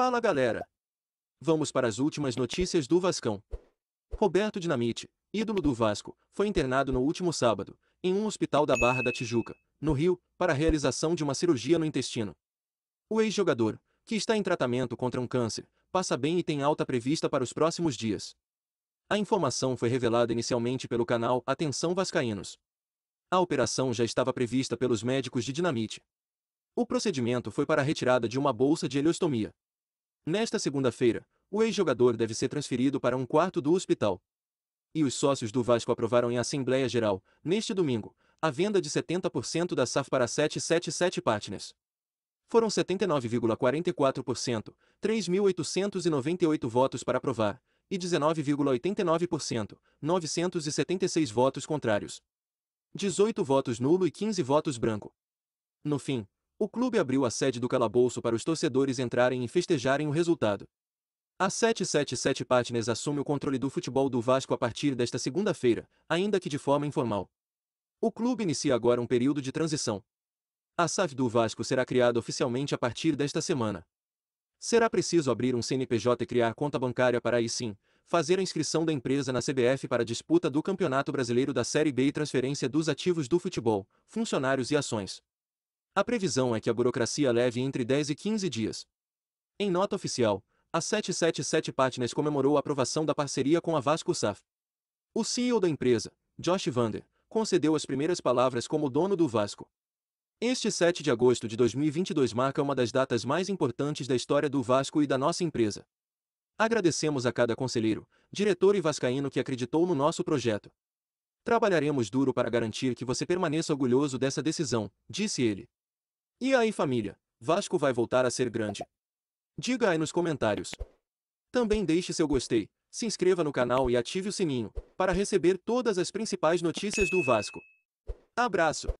Fala galera! Vamos para as últimas notícias do Vascão. Roberto Dinamite, ídolo do Vasco, foi internado no último sábado, em um hospital da Barra da Tijuca, no Rio, para a realização de uma cirurgia no intestino. O ex-jogador, que está em tratamento contra um câncer, passa bem e tem alta prevista para os próximos dias. A informação foi revelada inicialmente pelo canal Atenção Vascaínos. A operação já estava prevista pelos médicos de Dinamite. O procedimento foi para a retirada de uma bolsa de heliostomia. Nesta segunda-feira, o ex-jogador deve ser transferido para um quarto do hospital. E os sócios do Vasco aprovaram em Assembleia Geral, neste domingo, a venda de 70% da SAF para 777 partners. Foram 79,44%, 3.898 votos para aprovar, e 19,89%, 976 votos contrários. 18 votos nulo e 15 votos branco. No fim, o clube abriu a sede do calabouço para os torcedores entrarem e festejarem o resultado. A 777 Patines assume o controle do futebol do Vasco a partir desta segunda-feira, ainda que de forma informal. O clube inicia agora um período de transição. A SAF do Vasco será criada oficialmente a partir desta semana. Será preciso abrir um CNPJ e criar conta bancária para aí sim, fazer a inscrição da empresa na CBF para a disputa do Campeonato Brasileiro da Série B e transferência dos ativos do futebol, funcionários e ações. A previsão é que a burocracia leve entre 10 e 15 dias. Em nota oficial, a 777 Partners comemorou a aprovação da parceria com a Vasco SAF. O CEO da empresa, Josh Vander, concedeu as primeiras palavras como dono do Vasco. Este 7 de agosto de 2022 marca uma das datas mais importantes da história do Vasco e da nossa empresa. Agradecemos a cada conselheiro, diretor e vascaíno que acreditou no nosso projeto. Trabalharemos duro para garantir que você permaneça orgulhoso dessa decisão, disse ele. E aí família, Vasco vai voltar a ser grande. Diga aí nos comentários. Também deixe seu gostei, se inscreva no canal e ative o sininho, para receber todas as principais notícias do Vasco. Abraço!